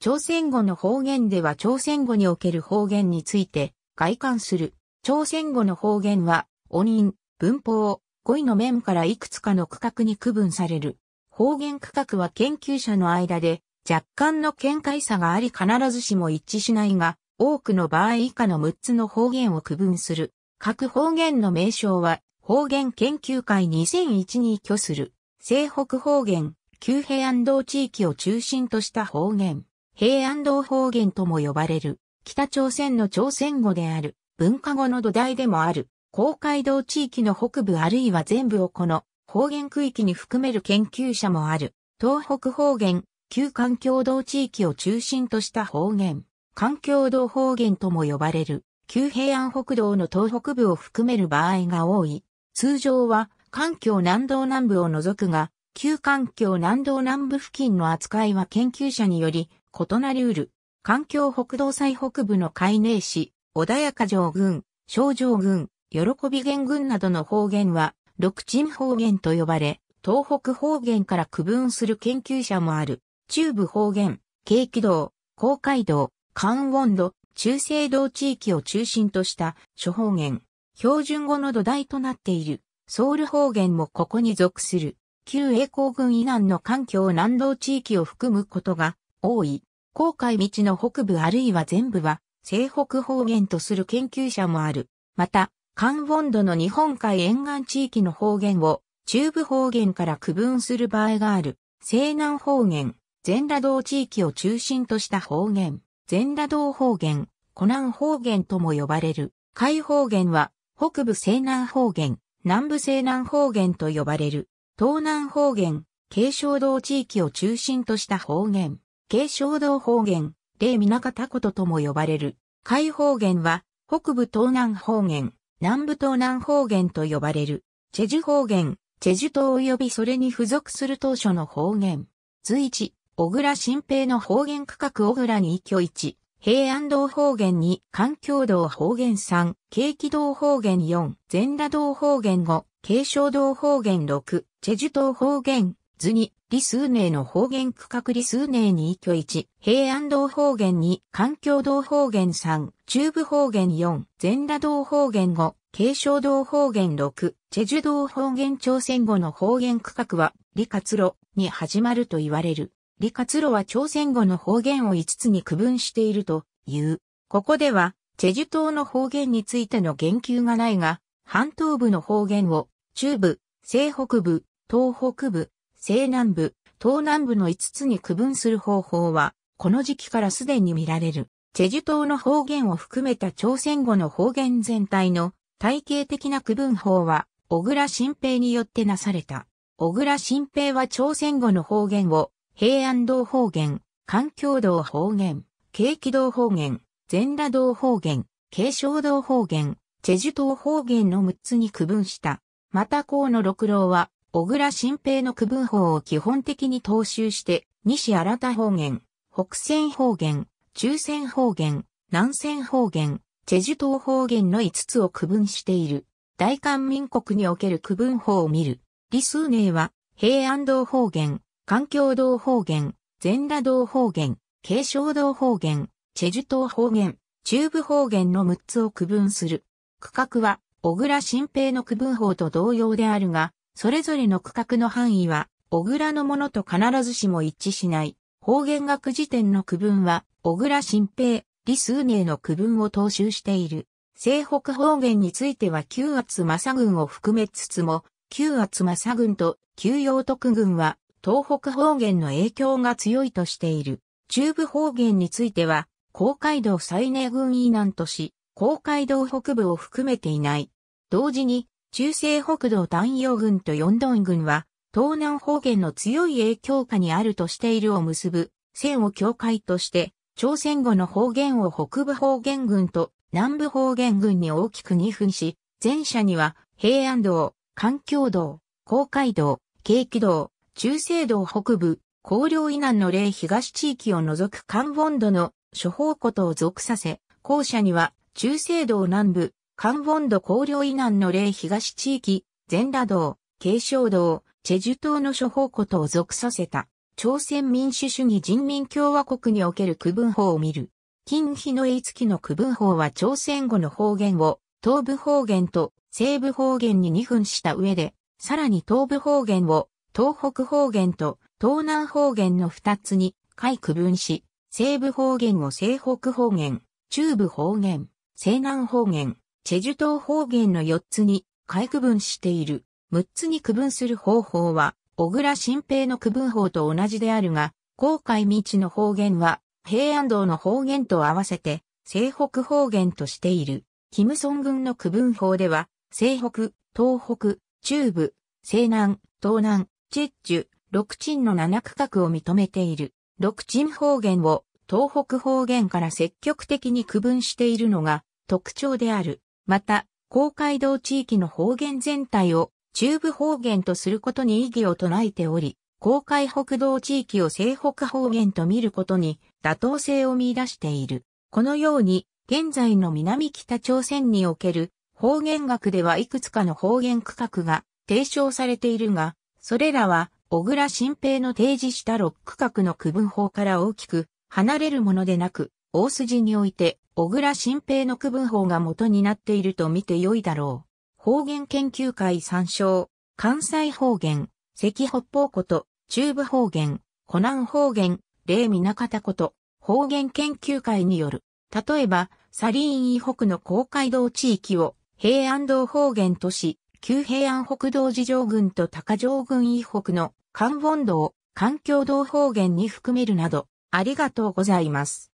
朝鮮語の方言では朝鮮語における方言について外観する。朝鮮語の方言は音韻、文法、語彙の面からいくつかの区画に区分される。方言区画は研究者の間で若干の見解差があり必ずしも一致しないが、多くの場合以下の6つの方言を区分する。各方言の名称は方言研究会2001に居する。西北方言、旧平安道地域を中心とした方言。平安道方言とも呼ばれる、北朝鮮の朝鮮語である、文化語の土台でもある、公海道地域の北部あるいは全部をこの方言区域に含める研究者もある、東北方言、旧環境道地域を中心とした方言、環境道方言とも呼ばれる、旧平安北道の東北部を含める場合が多い。通常は、環境南道南部を除くが、旧環境南道南部付近の扱いは研究者により異なりうる。環境北道最北部の海寧市、穏やか城群、小城群、喜び玄群などの方言は、六鎮方言と呼ばれ、東北方言から区分する研究者もある。中部方言、京畿道、高海道、関温度、中西道地域を中心とした諸方言、標準語の土台となっている。ソウル方言もここに属する。旧栄光群以南の環境南道地域を含むことが多い、航海道の北部あるいは全部は、西北方言とする研究者もある。また、カンボンドの日本海沿岸地域の方言を、中部方言から区分する場合がある。西南方言、全羅道地域を中心とした方言、全羅道方言、湖南方言とも呼ばれる。海方言は、北部西南方言、南部西南方言と呼ばれる。東南方言、継承道地域を中心とした方言。軽症道方言、霊南方こととも呼ばれる。海方言は、北部東南方言、南部東南方言と呼ばれる。チェジュ方言、チェジュ島及びそれに付属する当初の方言。随一、小倉新平の方言区画小倉に居一、平安道方言に環境道方言三、景気道方言四、全羅道方言五、軽症道方言六、チェジュ島方言図に、理数名の方言区画理数名に一挙一、平安道方言に、環境道方言三、中部方言四、全羅道方言五、継承道方言六、チェジュ道方言朝鮮語の方言区画は、理活路に始まると言われる。理活路は朝鮮語の方言を5つに区分しているという。ここでは、チェジュ島の方言についての言及がないが、半島部の方言を、中部、西北部、東北部、西南部、東南部の5つに区分する方法は、この時期からすでに見られる。チェジュ島の方言を含めた朝鮮語の方言全体の体系的な区分法は、小倉新平によってなされた。小倉新平は朝鮮語の方言を、平安道方言、環境道方言、景気道方言、全羅道方言、継承道方言、チェジュ島方言の6つに区分した。また河野六郎は、小倉新平の区分法を基本的に踏襲して、西新田方言、北線方言、中線方言、南線方言、チェジュ島方言の5つを区分している。大韓民国における区分法を見る。理数名は、平安道方言、環境道方言、全羅道方言、継承道方言、チェジュ島方言、中部方言の6つを区分する。区画は、小倉新平の区分法と同様であるが、それぞれの区画の範囲は、小倉のものと必ずしも一致しない。方言学辞典の区分は、小倉新平、李数寧の区分を踏襲している。西北方言については旧圧政軍を含めつつも、旧圧政軍と旧陽徳軍は東北方言の影響が強いとしている。中部方言については、公海道西寧軍以南とし、公海道北部を含めていない。同時に、中西北道丹陽郡と四道郡は、東南方言の強い影響下にあるとしているを結ぶ、線を境界として、朝鮮語の方言を北部方言軍と南部方言軍に大きく2分し、前者には平安道、環境道、公海道、景気道、中西道北部、高陵以南の霊東地域を除く関本土の諸方湖とを属させ、後者には中西道南部、関本土高領以南の霊東地域、全羅道、慶承道、チェジュ島の諸方ことを属させた、朝鮮民主主義人民共和国における区分法を見る。金日の言い付きの区分法は朝鮮語の方言を、東部方言と西部方言に2分した上で、さらに東部方言を東北方言と東南方言の2つに解区分し、西部方言を西北方言、中部方言、西南方言、チェジュ島方言の4つに改区分している。6つに区分する方法は、小倉新平の区分法と同じであるが、航海未知の方言は、平安道の方言と合わせて、西北方言としている。キムソン軍の区分法では、西北、東北、中部、西南、東南、チェッチュ、六鎮の7区画を認めている。六鎮方言を東北方言から積極的に区分しているのが特徴である。また、公会堂地域の方言全体を中部方言とすることに意義を唱えており、公海北道地域を西北方言と見ることに妥当性を見出している。このように、現在の南北朝鮮における方言学ではいくつかの方言区画が提唱されているが、それらは小倉新平の提示した6区画の区分法から大きく離れるものでなく、大筋において、小倉新平の区分法が元になっていると見て良いだろう。方言研究会参照、関西方言、関北方こと、中部方言、湖南方言、霊南方こと、方言研究会による。例えば、サリーン以北の公海道地域を、平安道方言とし、旧平安北道事情群と高城群以北の関本道、環境道方言に含めるなど、ありがとうございます。